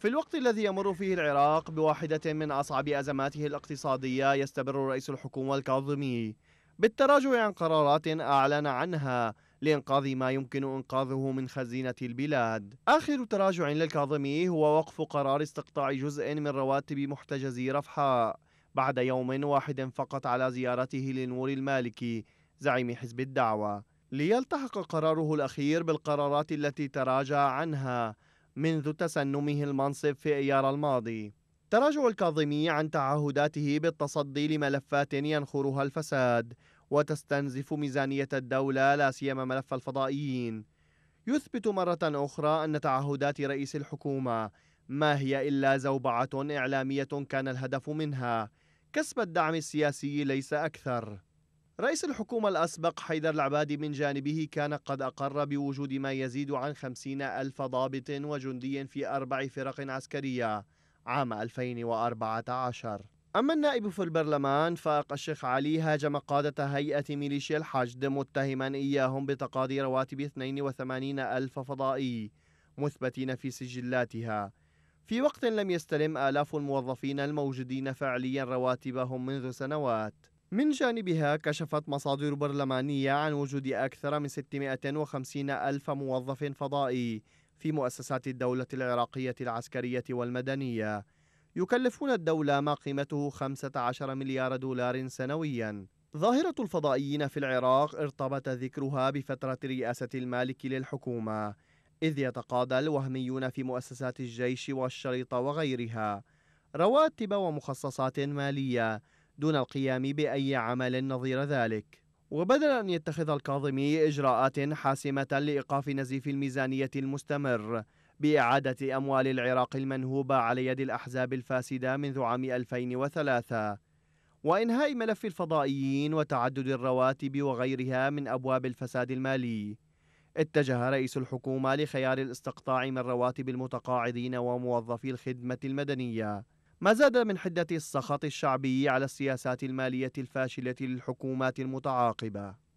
في الوقت الذي يمر فيه العراق بواحدة من أصعب أزماته الاقتصادية يستمر رئيس الحكومة الكاظمي بالتراجع عن قرارات أعلن عنها لإنقاذ ما يمكن إنقاذه من خزينة البلاد آخر تراجع للكاظمي هو وقف قرار استقطاع جزء من رواتب محتجزي رفحاء بعد يوم واحد فقط على زيارته لنور المالكي زعيم حزب الدعوة ليلتحق قراره الأخير بالقرارات التي تراجع عنها منذ تسنمه المنصب في ايار الماضي. تراجع الكاظمي عن تعهداته بالتصدي لملفات ينخرها الفساد وتستنزف ميزانية الدولة لا سيما ملف الفضائيين. يثبت مرة أخرى أن تعهدات رئيس الحكومة ما هي إلا زوبعة إعلامية كان الهدف منها كسب الدعم السياسي ليس أكثر. رئيس الحكومة الأسبق حيدر العبادي من جانبه كان قد أقر بوجود ما يزيد عن خمسين ألف ضابط وجندي في أربع فرق عسكرية عام 2014 أما النائب في البرلمان فاق الشيخ علي هاجم قادة هيئة ميليشيا الحشد متهما إياهم بتقاضي رواتب 82 ألف فضائي مثبتين في سجلاتها في وقت لم يستلم آلاف الموظفين الموجودين فعليا رواتبهم منذ سنوات من جانبها كشفت مصادر برلمانية عن وجود أكثر من 650 ألف موظف فضائي في مؤسسات الدولة العراقية العسكرية والمدنية يكلفون الدولة ما قيمته 15 مليار دولار سنويا ظاهرة الفضائيين في العراق ارتبط ذكرها بفترة رئاسة المالك للحكومة إذ يتقاضى الوهميون في مؤسسات الجيش والشريطة وغيرها رواتب ومخصصات مالية دون القيام بأي عمل نظير ذلك وبدل أن يتخذ الكاظمي إجراءات حاسمة لإيقاف نزيف الميزانية المستمر بإعادة أموال العراق المنهوبة على يد الأحزاب الفاسدة منذ عام 2003 وإنهاء ملف الفضائيين وتعدد الرواتب وغيرها من أبواب الفساد المالي اتجه رئيس الحكومة لخيار الاستقطاع من رواتب المتقاعدين وموظفي الخدمة المدنية ما زاد من حدة السخط الشعبي على السياسات المالية الفاشلة للحكومات المتعاقبة